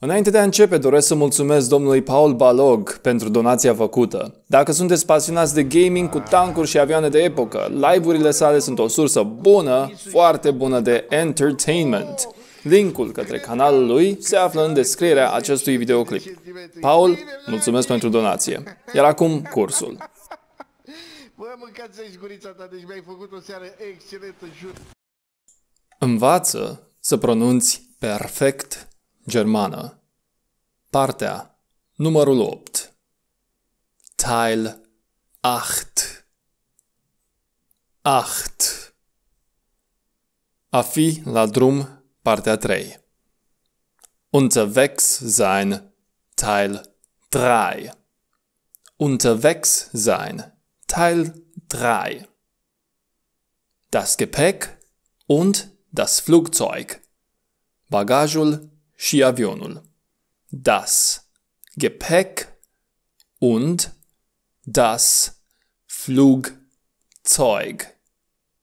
Înainte de a începe, doresc să mulțumesc domnului Paul Balog pentru donația făcută. Dacă sunteți pasionați de gaming cu tancuri și avioane de epocă, live-urile sale sunt o sursă bună, foarte bună de entertainment. Linkul către canalul lui se află în descrierea acestui videoclip. Paul, mulțumesc pentru donație. Iar acum cursul. Deci Învață să pronunți perfect Germană Partea numărul 8 Teil 8 8 A fi la drum, partea 3 Unterwegs sein, Teil 3 Unterwegs sein, Teil 3 Das Gepäck und das Flugzeug Bagajul și avionul. Das Gepäck und das Flugzeug.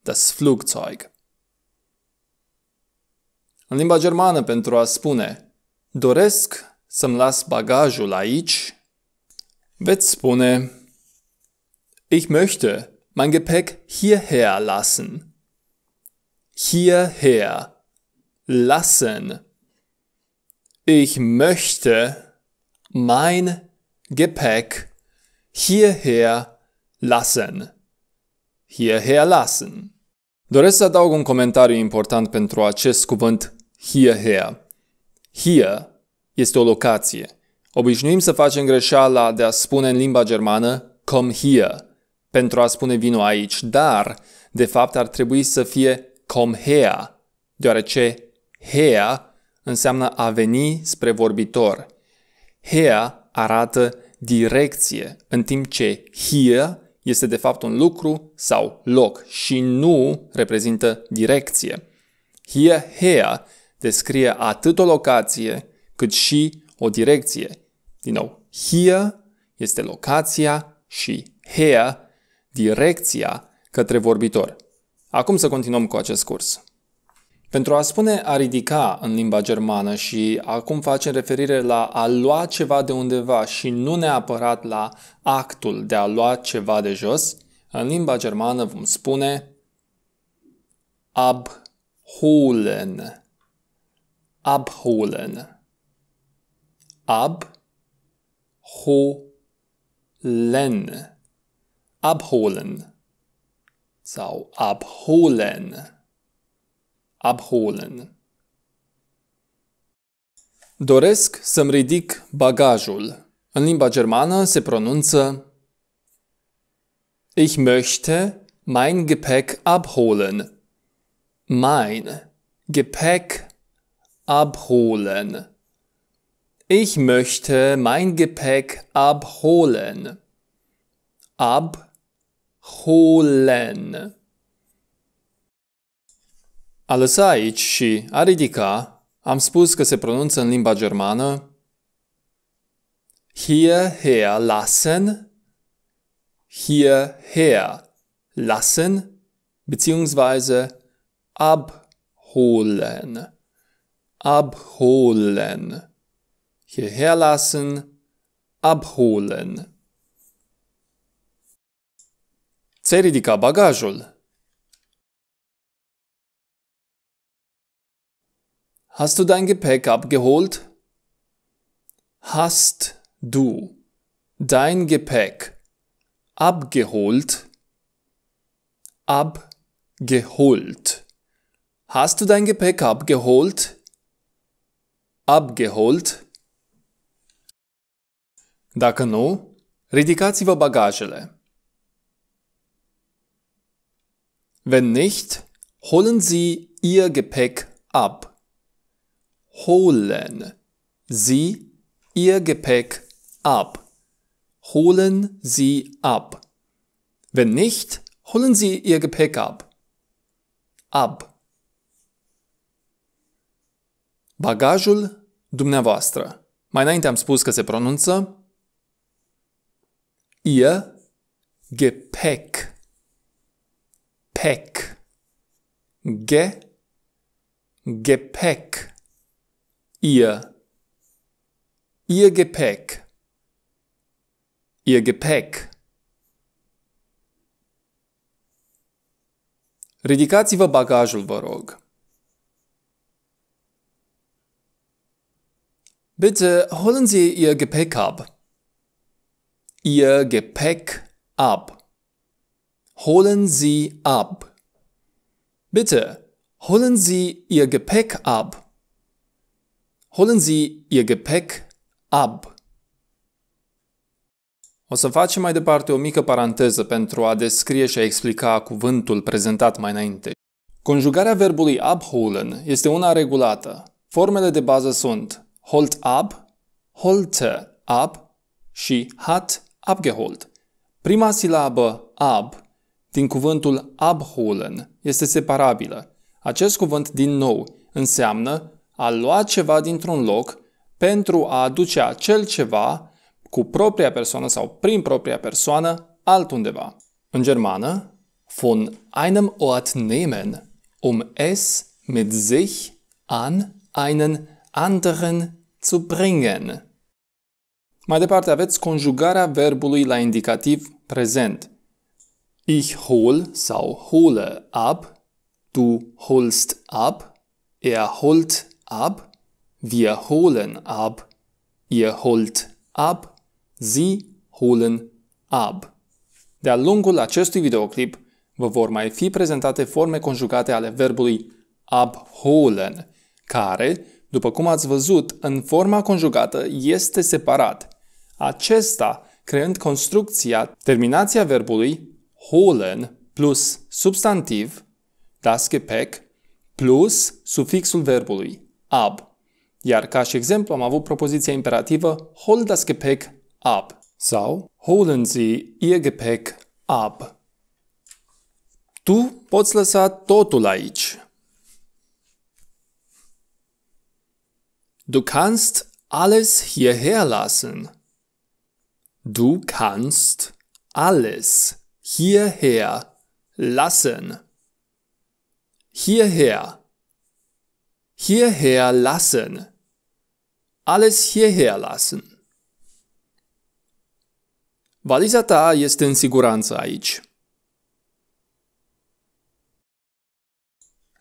Das Flugzeug. În limba germană pentru a spune doresc să-mi las bagajul aici, veți spune Ich möchte mein Gepäck hierher lassen. Hierher lassen Ich möchte mein Gepäck hierher lassen. Hierher lassen. Doresc să adaug un comentariu important pentru acest cuvânt hierher. Hier este o locație. Obișnuim să facem greșeala de a spune în limba germană come here pentru a spune vino aici, dar de fapt ar trebui să fie come here, deoarece here înseamnă a veni spre vorbitor. Hea arată direcție, în timp ce here este de fapt un lucru sau loc și nu reprezintă direcție. Here, here descrie atât o locație cât și o direcție. Din nou, here este locația și here direcția către vorbitor. Acum să continuăm cu acest curs. Pentru a spune a ridica în limba germană și acum facem referire la a lua ceva de undeva și nu neapărat la actul de a lua ceva de jos, în limba germană vom spune abholen. Abholen. Ab Abholen. Sau abholen. abholen. Doresc să-mi ridic bagajul. În limba germană se pronunță Ich möchte mein Gepäck abholen. Mein Gepäck abholen. Ich möchte mein Gepäck abholen. Abholen. A lăsa aici și a ridica, am spus că se pronunță în limba germană Hier, her, lassen. Hier, her, lassen, beziehungsweise abholen. Abholen. Hierher lassen, abholen. Ți-ai ridicat bagajul. Hast du dein Gepäck abgeholt? Hast du dein Gepäck abgeholt? Abgeholt. Hast du dein Gepäck abgeholt? Abgeholt. Dacă nu, ridicați-vă bagajele. Wenn nicht, holen Sie Ihr Gepäck ab holen Sie Ihr Gepäck ab. Holen Sie ab. Wenn nicht, holen Sie Ihr Gepäck ab. Ab. Bagajul dumneavoastră. Mai înainte am spus că se pronunță Ihr Gepäck. Peck. Ge. Gepäck ihr, ihr Gepäck, ihr Gepäck. Ridicați-vă bagajul, vă rog. Bitte holen Sie Ihr Gepäck ab. Ihr Gepäck ab. Holen Sie ab. Bitte holen Sie Ihr Gepäck ab. Holen Sie Ihr Gepäck ab. O să facem mai departe o mică paranteză pentru a descrie și a explica cuvântul prezentat mai înainte. Conjugarea verbului abholen este una regulată. Formele de bază sunt holt ab, holte ab și hat abgeholt. Prima silabă ab din cuvântul abholen este separabilă. Acest cuvânt din nou înseamnă a lua ceva dintr-un loc pentru a aduce acel ceva cu propria persoană sau prin propria persoană altundeva. În germană, von einem Ort nehmen, um es mit sich an einen anderen zu bringen. Mai departe aveți conjugarea verbului la indicativ prezent. Ich hol sau hole ab, du holst ab, er holt ab, wir holen ab, ihr holt ab, sie holen ab. De-a lungul acestui videoclip vă vor mai fi prezentate forme conjugate ale verbului abholen, care, după cum ați văzut, în forma conjugată este separat. Acesta creând construcția terminația verbului holen plus substantiv, das Gepäck, plus sufixul verbului. ab. Iar ca și exemplu am avut propoziția imperativă hol das Gepäck ab sau holen Sie Ihr Gepäck ab. Tu poți lăsa totul aici. Du kannst alles hierher lassen. Du kannst alles hierher lassen. Hierher hierher lassen. Alles hierher lassen. Valiza ta este în siguranță aici.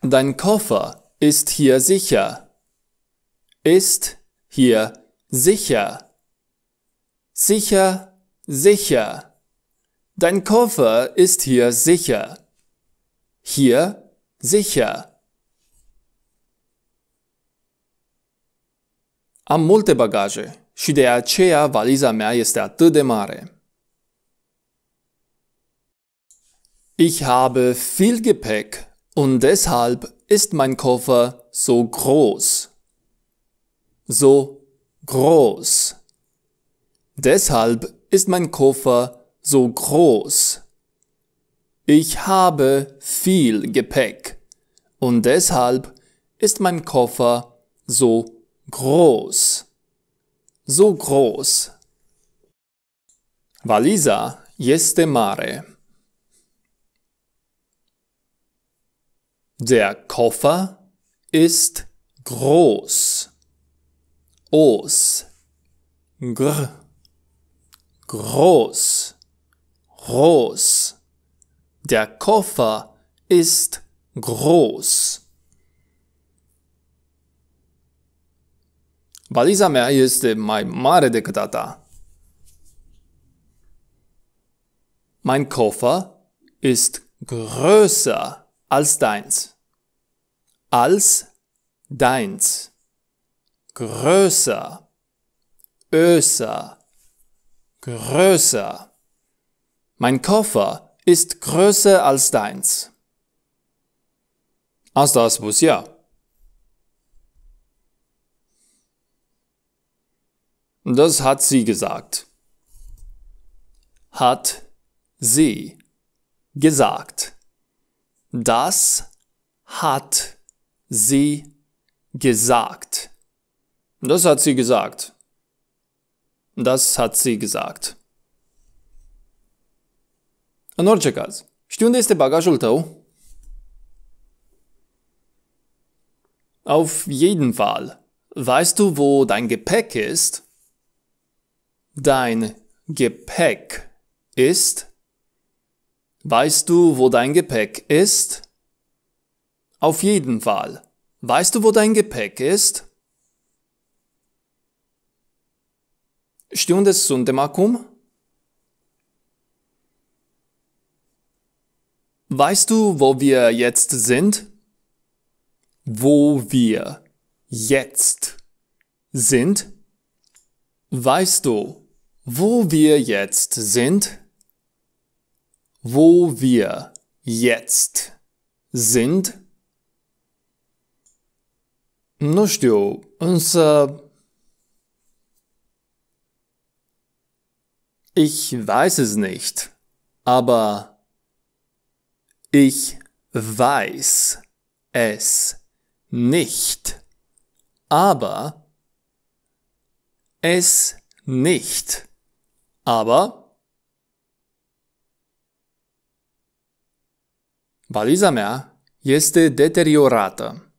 Dein Koffer ist hier sicher. Ist hier sicher. Sicher, sicher. Dein Koffer ist hier sicher. Hier sicher. Am multe bagaje și de aceea valiza mea este atât de mare. Ich habe viel Gepäck und deshalb ist mein Koffer so groß. So groß. Deshalb ist mein Koffer so groß. Ich habe viel Gepäck und deshalb ist mein Koffer so groß groß, so groß. Waliza jest mare. Der Koffer ist groß. Os. Gr. Groß. Groß. Der Koffer ist groß. Valiza mea este mai mare decât a ta. Mein Koffer ist größer als deins. Als deins. Größer. Öser. Größer. Mein Koffer ist größer als deins. Asta a spus ea. Das hat sie gesagt. Hat sie gesagt. Das hat sie gesagt. Das hat sie gesagt. Das hat sie gesagt. În orice caz, știi unde este bagajul tău? Auf jeden Fall. Weißt du, wo dein Gepäck ist? Dein Gepäck ist? Weißt du, wo dein Gepäck ist? Auf jeden Fall. Weißt du, wo dein Gepäck ist? Știi Sundemakum? Weißt du, wo wir jetzt sind? Wo wir jetzt sind? Weißt du, wo wir jetzt sind, wo wir jetzt sind. Nu știu, Ich weiß es nicht, aber ich weiß es nicht, aber es nicht aber valiza mea este deteriorată.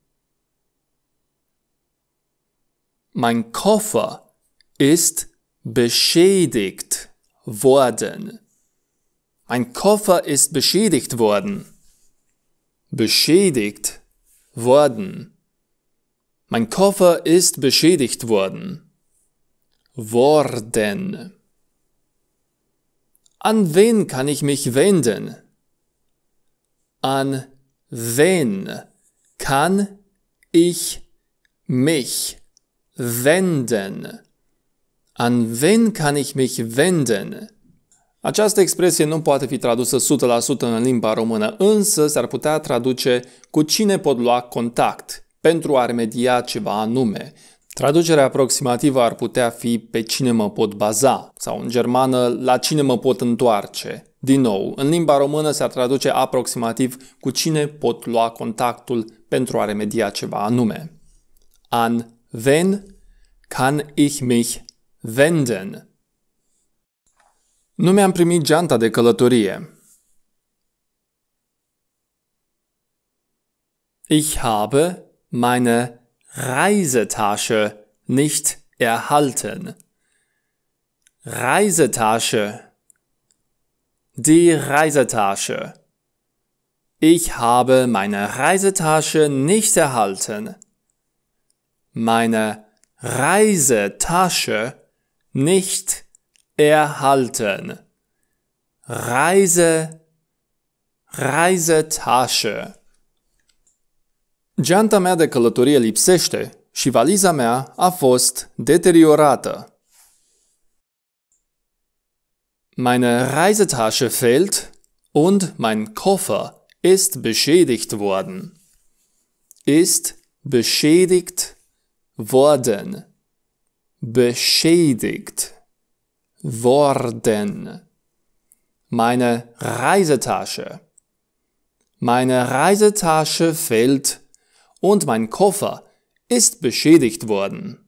Mein Koffer ist beschädigt worden. Mein Koffer ist beschädigt worden. Beschädigt worden. Mein Koffer ist beschädigt worden. Worden. An wen kann ich mich wenden? An wen kann ich mich wenden? An wen kann ich mich wenden? Această expresie nu poate fi tradusă 100% în limba română, însă s-ar putea traduce cu cine pot lua contact pentru a remedia ceva anume Traducerea aproximativă ar putea fi pe cine mă pot baza sau în germană la cine mă pot întoarce. Din nou, în limba română se ar traduce aproximativ cu cine pot lua contactul pentru a remedia ceva anume. An wen kann ich mich wenden? Nu mi-am primit geanta de călătorie. Ich habe meine Reisetasche nicht erhalten. Reisetasche. Die Reisetasche. Ich habe meine Reisetasche nicht erhalten. Meine Reisetasche nicht erhalten. Reise, Reisetasche. Geanta mea de călătorie lipsește și valiza mea a fost deteriorată. Meine Reisetasche fehlt und mein Koffer ist beschädigt worden. Ist beschädigt worden. Beschädigt worden. Meine Reisetasche. Meine Reisetasche fehlt und mein Koffer ist beschädigt worden.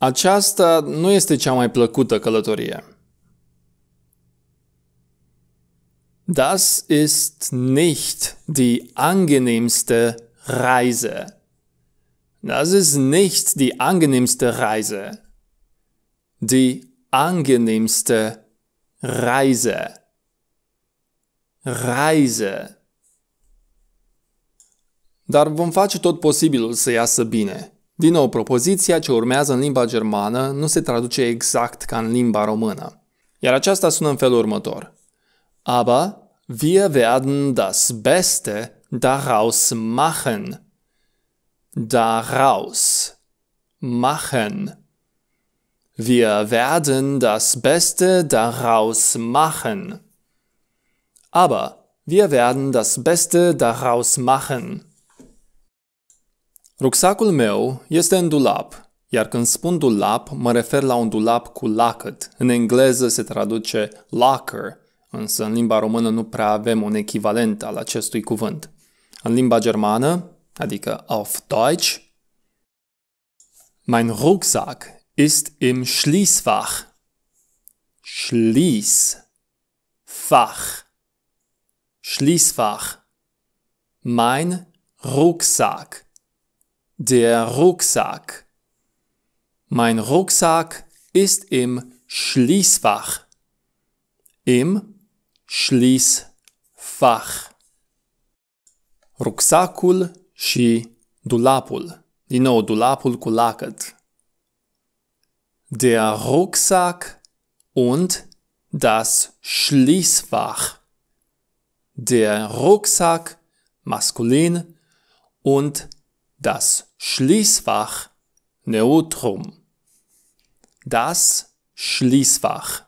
Aceasta nu este cea mai plăcută călătorie. Das ist nicht die angenehmste Reise. Das ist nicht die angenehmste Reise. Die angenehmste Reise. Reise. Dar vom face tot posibilul să iasă bine. Din nou, propoziția ce urmează în limba germană nu se traduce exact ca în limba română. Iar aceasta sună în felul următor. Aber wir werden das Beste daraus machen. Daraus machen. Wir werden das Beste daraus machen. Aber wir werden das Beste daraus machen. Rucsacul meu este în dulap, iar când spun dulap, mă refer la un dulap cu lacăt. În engleză se traduce locker, însă în limba română nu prea avem un echivalent al acestui cuvânt. În limba germană, adică auf Deutsch, Mein Rucksack ist im Schließfach. Schließfach. Schließfach. Mein Rucksack. Der Rucksack. Mein Rucksack ist im Schließfach. Im Schließfach. Rucsacul și dulapul. Din nou, dulapul cu lacăt. Der Rucksack und das Schließfach. Der Rucksack maskulin und das Schließfach Neutrum. Das Schließfach.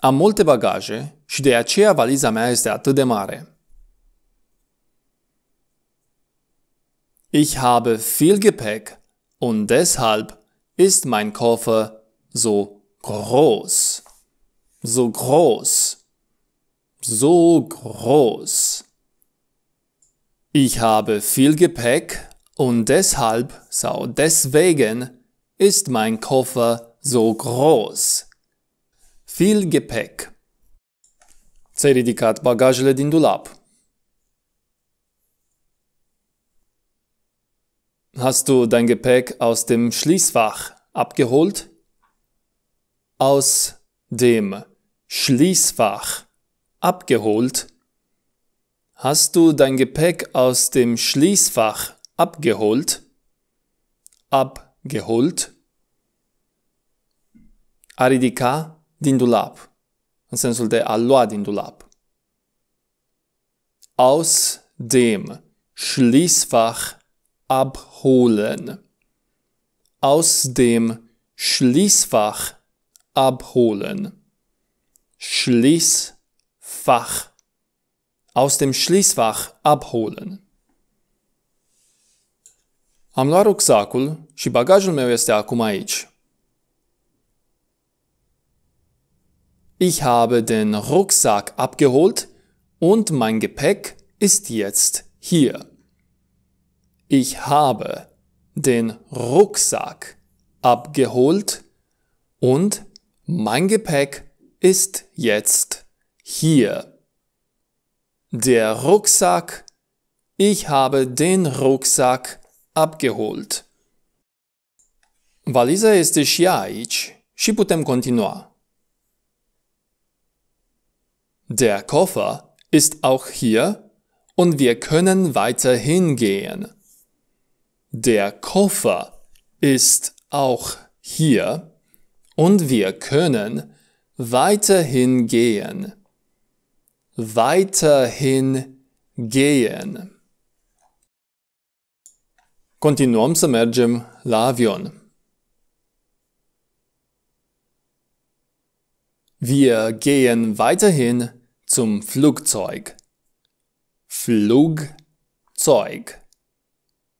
Am multe bagaje și de aceea valiza mea este atât de mare. Ich habe viel Gepäck und deshalb ist mein Koffer so groß. So groß. So groß. Ich habe viel Gepäck und deshalb, so deswegen, ist mein Koffer so groß. Viel Gepäck. Ți-ai ridicat bagajele din dulap. Hast du dein Gepäck aus dem Schließfach abgeholt? Aus dem Schließfach abgeholt? Hast du dein Gepäck aus dem Schließfach abgeholt? Abgeholt? Aridika ridica din dulap, în sensul de a lua din dulap. Aus dem Schließfach abholen. Aus dem Schließfach abholen. Schließfach aus dem Schließfach abholen. Am luat rucsacul și bagajul meu este acum aici. Ich habe den Rucksack abgeholt und mein Gepäck ist jetzt hier. Ich habe den Rucksack abgeholt und mein Gepäck ist jetzt hier. Der Rucksack. Ich habe den Rucksack abgeholt. Valiza este și ea aici și putem continua. Der Koffer ist auch hier und wir können weiterhin gehen. Der Koffer ist auch hier und wir können weiterhin gehen weiterhin gehen. Continuăm să mergem la avion. Wir gehen weiterhin zum Flugzeug. Flugzeug.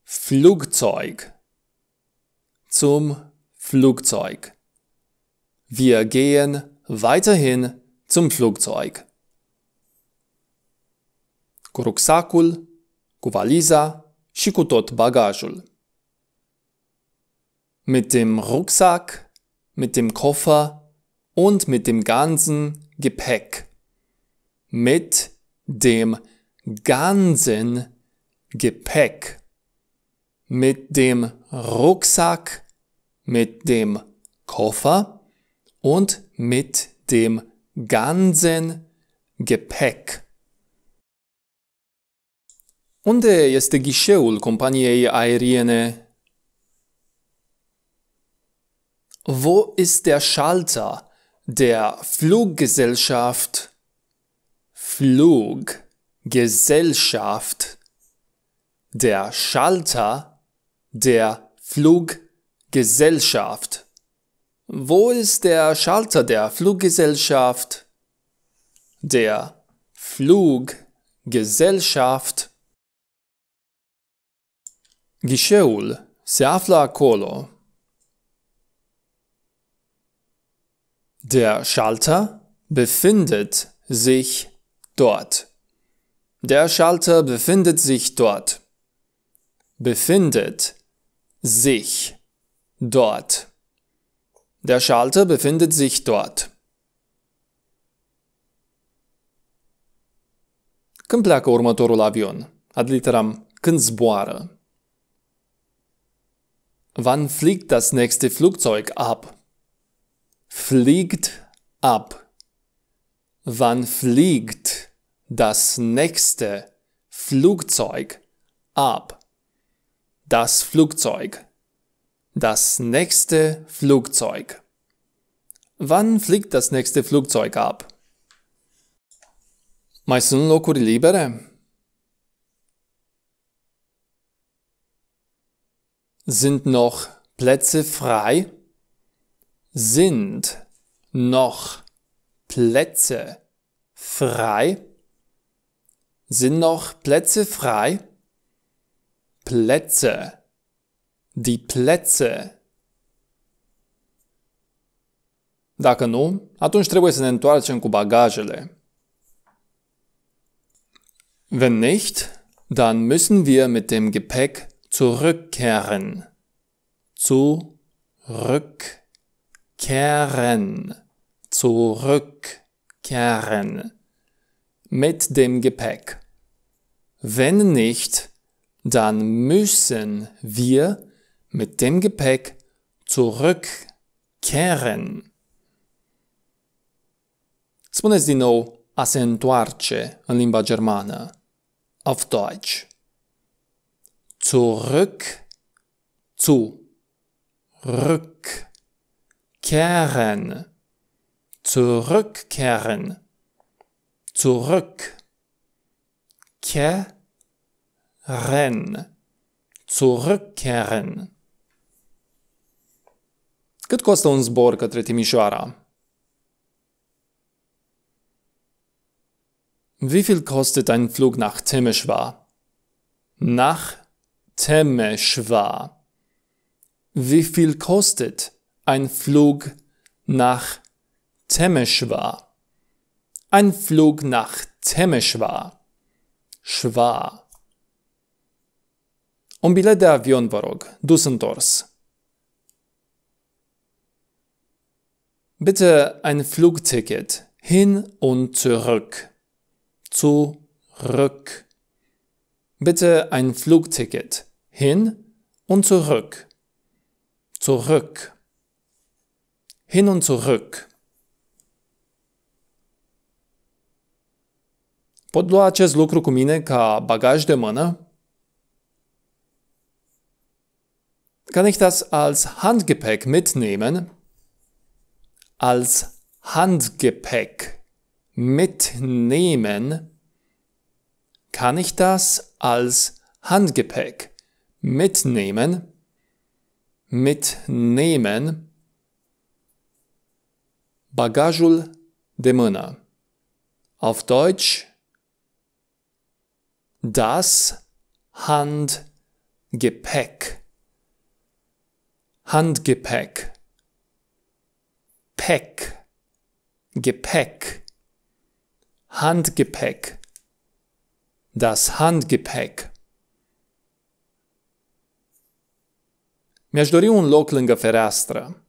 Flugzeug. Zum Flugzeug. Wir gehen weiterhin zum Flugzeug cu rucsacul, cu valiza și cu tot bagajul. Mit dem Rucksack, mit dem Koffer und mit dem ganzen Gepäck. Mit dem ganzen Gepäck. Mit dem Rucksack, mit dem Koffer und mit dem ganzen Gepäck. Unde este ghișeul companiei aeriene? Wo ist der Schalter der Fluggesellschaft? Fluggesellschaft. Der Schalter der Fluggesellschaft. Wo ist der Schalter der Fluggesellschaft? Der Fluggesellschaft Ghisheul se află acolo. Der Schalter befindet sich dort. Der Schalter befindet sich dort. Befindet sich dort. Der Schalter befindet sich dort. Când pleacă următorul avion? Ad literam când zboară. Wann fliegt das nächste Flugzeug ab? Fliegt ab. Wann fliegt das nächste Flugzeug ab? Das Flugzeug. Das nächste Flugzeug. Wann fliegt das nächste Flugzeug ab? Mai sunt locuri libere? Sind noch Plätze frei? Sind noch Plätze frei? Sind noch Plätze frei? Plätze. Die Plätze. Dacă nu, atunci trebuie să ne întoarcem cu bagajele. Wenn nicht, dann müssen wir mit dem Gepäck zurückkehren, zurückkehren, zurückkehren mit dem Gepäck. Wenn nicht, dann müssen wir mit dem Gepäck zurückkehren. Spuneți din nou accentuarce în limba germana. auf Deutsch zurück zu rückkehren zurückkehren zurück kehren zurückkehren Cât costă un zbor către Timișoara? Wie viel kostet ein Flug nach Timișoara? Nach Temesch war. Wie viel kostet ein Flug nach Temeschwar? Ein Flug nach Temeschwar. Schwa. Un bilet de avion, vă rog, Bitte ein Flugticket hin und zurück. Zurück. Bitte ein Flugticket hin und zurück, zurück, hin und zurück. Pot lua acest lucru cu mine ca bagaj de mână? Kann ich das als Handgepäck mitnehmen? Als Handgepäck mitnehmen? Kann ich das als Handgepäck mitnehmen, mitnehmen, bagajul de mână. Auf Deutsch das Handgepäck. Handgepäck. Pack. Gepäck. Handgepäck. Das Handgepäck. Mi-aș dori un loc lângă fereastră.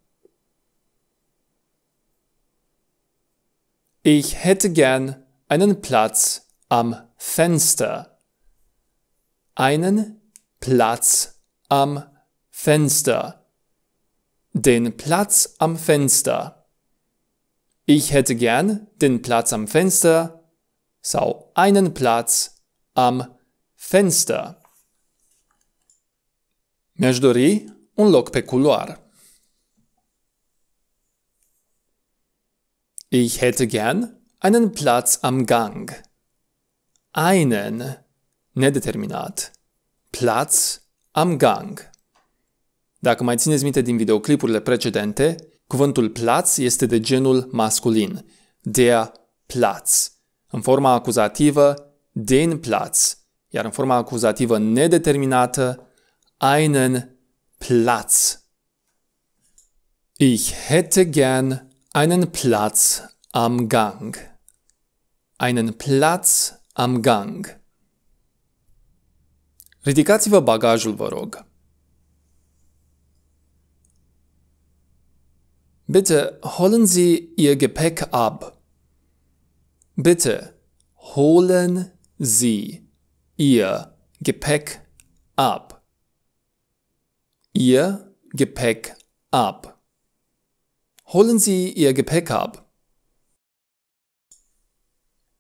Ich hätte gern einen Platz am Fenster. Einen Platz am Fenster. Den Platz am Fenster. Ich hätte gern den Platz am Fenster. Sau einen Platz am Fenster. Mi-aș dori un loc pe culoar. Ich hätte gern einen Platz am Gang. Einen, nedeterminat, Platz am Gang. Dacă mai țineți minte din videoclipurile precedente, cuvântul Platz este de genul masculin, der Platz, în forma acuzativă den Platz, iar în forma acuzativă nedeterminată einen Platz. Ich hätte gern einen Platz am Gang. Einen Platz am Gang. Ridicați-vă bagajul, vă rog. Bitte holen Sie Ihr Gepäck ab. Bitte holen Sie Ihr Gepäck ab. Ihr Gepäck ab. Holen Sie Ihr Gepäck ab.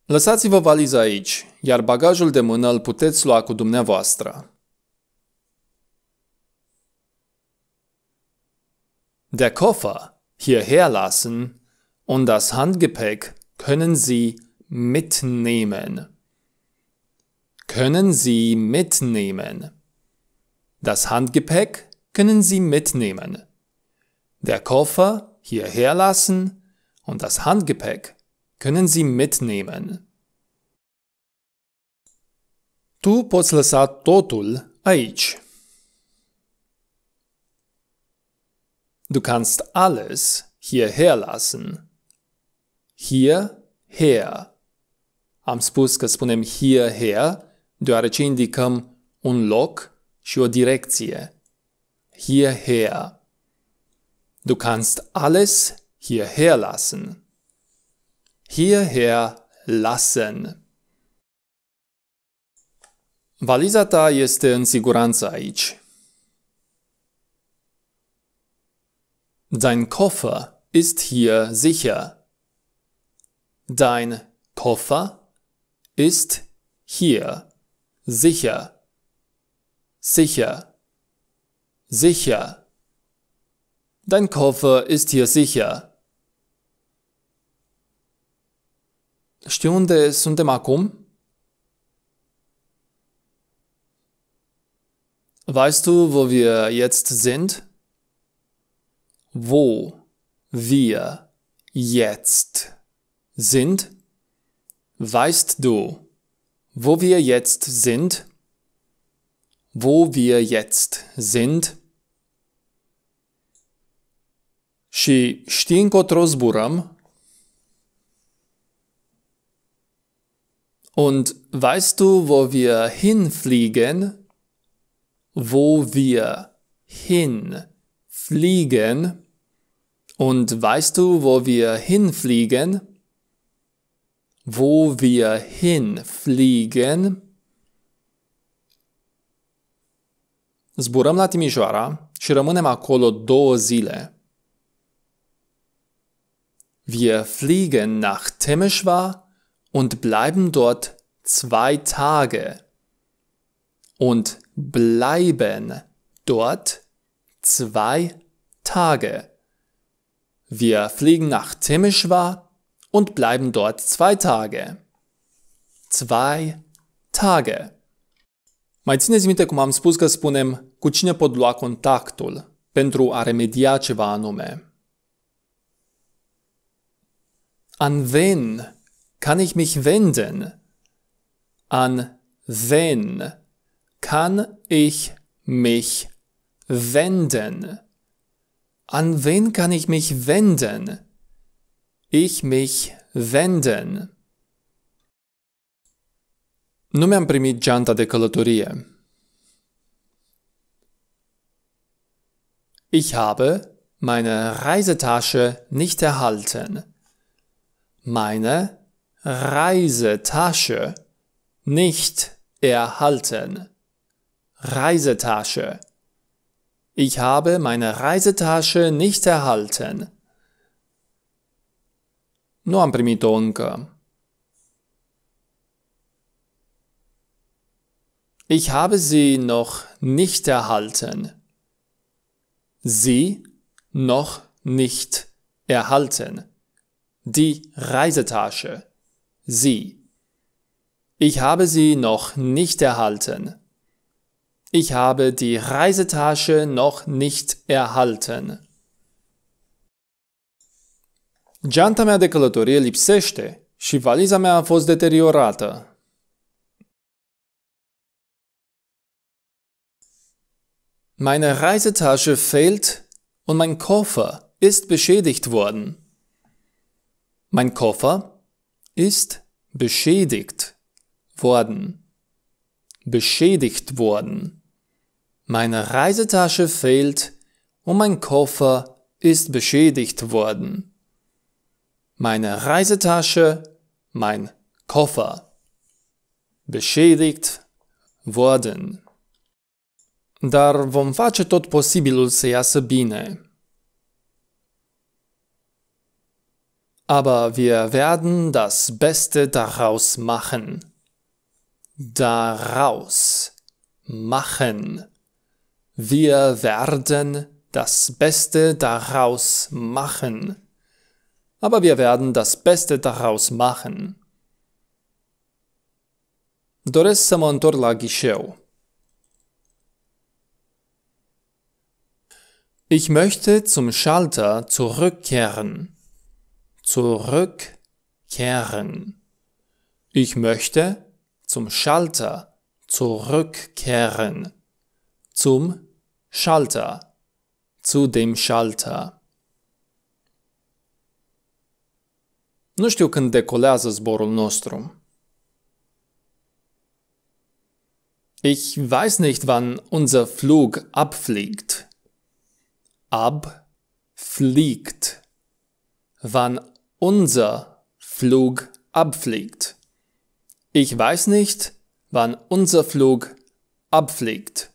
Lăsați-vă valiza aici, iar bagajul de mână îl puteți lua cu dumneavoastră. Der Koffer hierher lassen und das Handgepäck können Sie mitnehmen. Können Sie mitnehmen. Das Handgepäck können Sie mitnehmen. Der Koffer hierher lassen und das Handgepäck können Sie mitnehmen. Tu poți totul aici. Du kannst alles hierher lassen. Hierher. Am spus că spunem hierher, deoarece indicăm un loc și o direcție hierher. Du kannst alles hierher lassen. Hierher lassen. Valiza ta este în siguranță aici. Dein Koffer ist hier sicher. Dein Koffer ist hier sicher. Sicher. Sicher. Dein Koffer ist hier sicher. Știi unde suntem acum? Weißt du, wo wir jetzt sind? Wo wir jetzt sind? Weißt du, wo wir jetzt sind? Wo wir jetzt sind? și știi încotro zburăm? Und weißt du, wo wir hinfliegen? Wo wir hinfliegen? Und weißt du, wo wir hinfliegen? Wo wir hinfliegen? Zburăm la Timișoara și rămânem acolo două zile. Wir fliegen nach Temeschwar und bleiben dort zwei Tage. Und bleiben dort zwei Tage. Wir fliegen nach Temeschwar und bleiben dort zwei Tage. Zwei Tage. Mai țineți minte cum am spus că spunem cu cine pot lua contactul pentru a remedia ceva anume. An wen kann ich mich wenden? An wen kann ich mich wenden? An wen kann ich mich wenden? Ich mich wenden. Nu mi-am primit geanta de călătorie. Ich habe meine Reisetasche nicht erhalten meine Reisetasche nicht erhalten. Reisetasche. Ich habe meine Reisetasche nicht erhalten. Nu am primit-o încă. Ich habe sie noch nicht erhalten. Sie noch nicht erhalten. Die Reisetasche. Sie. Ich habe sie noch nicht erhalten. Ich habe die Reisetasche noch nicht erhalten. Geanta mea de călătorie lipsește și valiza mea a fost deteriorată. Meine Reisetasche fehlt und mein Koffer ist beschädigt worden. Mein Koffer ist beschädigt worden. Beschädigt worden. Meine Reisetasche fehlt und mein Koffer ist beschädigt worden. Meine Reisetasche, mein Koffer. Beschädigt worden. Dar vom face tot posibilul să iasă bine. aber wir werden das Beste daraus machen. Daraus machen. Wir werden das Beste daraus machen. Aber wir werden das Beste daraus machen. Doresc să mă întorc la ghișeu. Ich möchte zum Schalter zurückkehren zurückkehren. Ich möchte zum Schalter zurückkehren. Zum Schalter. Zu dem Schalter. Nu știu când decolează zborul nostru. Ich weiß nicht, wann unser Flug abfliegt. Abfliegt. Wann unser Flug abfliegt. Ich weiß nicht, wann unser Flug abfliegt.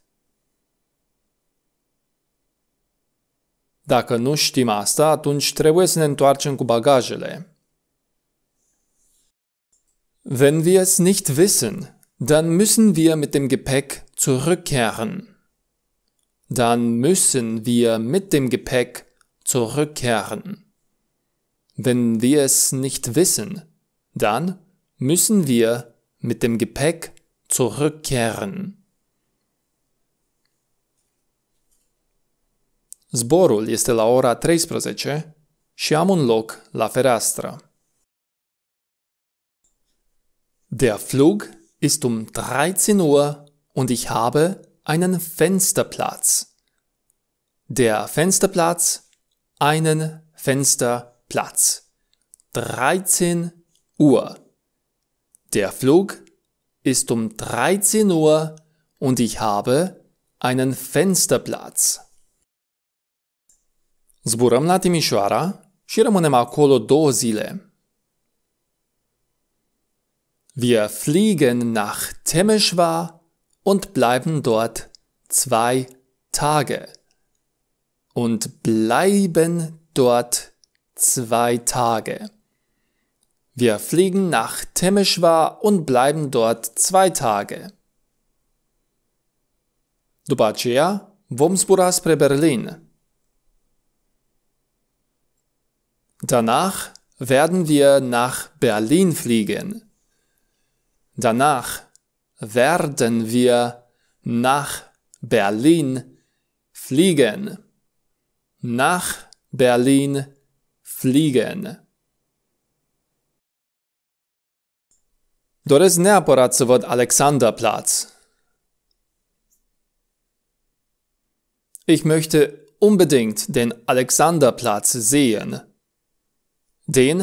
Dacă nu știm asta, atunci trebuie să ne întoarcem cu bagajele. Wenn wir es nicht wissen, dann müssen wir mit dem Gepäck zurückkehren. Dann müssen wir mit dem Gepäck zurückkehren. Wenn wir es nicht wissen, dann müssen wir mit dem Gepäck zurückkehren. Zborul este la ora 13 și am un loc la fereastră. Der Flug ist um 13 Uhr und ich habe einen Fensterplatz. Der Fensterplatz, einen Fensterplatz. Platz. 13 Uhr. Der Flug ist um 13 Uhr und ich habe einen Fensterplatz. Zburăm la Timișoara și rămânem acolo două zile. Wir fliegen nach Temeschwar und bleiben dort zwei Tage. Und bleiben dort zwei Tage zwei Tage. Wir fliegen nach Temeschwar und bleiben dort zwei Tage. După aceea, vom zbura spre Berlin. Danach werden wir nach Berlin fliegen. Danach werden wir nach Berlin fliegen. Nach Berlin fliegen fliegen. Doresc neapărat să văd Alexanderplatz. Ich möchte unbedingt den Alexanderplatz sehen. Den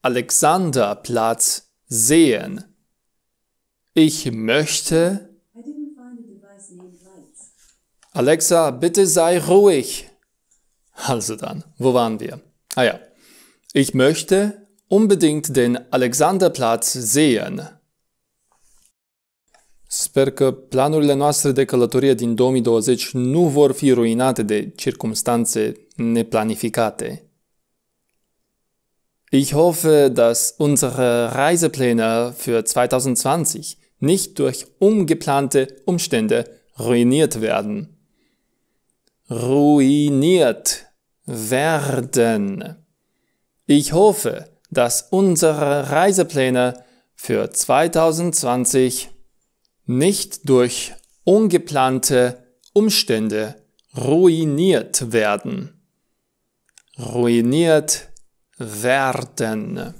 Alexanderplatz sehen. Ich möchte. Alexa, bitte sei ruhig. Also dann, wo waren wir? Ah ja. Ich möchte unbedingt den Alexanderplatz sehen. Sper că planurile noastre de călătorie din 2020 nu vor fi ruinate de circumstanțe neplanificate. Ich hoffe, dass unsere Reisepläne für 2020 nicht durch ungeplante Umstände ruiniert werden. Ruiniert werden. Ich hoffe, dass unsere Reisepläne für 2020 nicht durch ungeplante Umstände ruiniert werden. Ruiniert werden.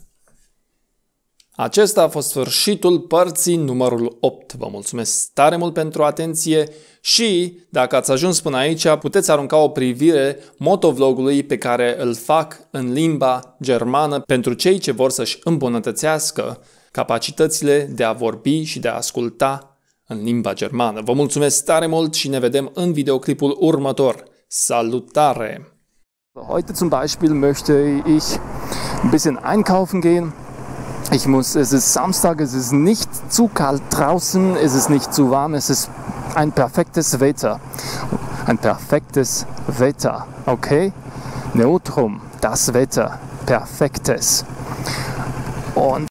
Acesta a fost sfârșitul părții numărul 8. Vă mulțumesc tare mult pentru atenție și, dacă ați ajuns până aici, puteți arunca o privire motovlogului pe care îl fac în limba germană pentru cei ce vor să-și îmbunătățească capacitățile de a vorbi și de a asculta în limba germană. Vă mulțumesc tare mult și ne vedem în videoclipul următor. Salutare! Heute zum Beispiel möchte ich ein bisschen einkaufen gehen. Ich muss, es ist Samstag, es ist nicht zu kalt draußen, es ist nicht zu warm, es ist ein perfektes Wetter. Ein perfektes Wetter, okay? Neutrum, das Wetter, perfektes. Und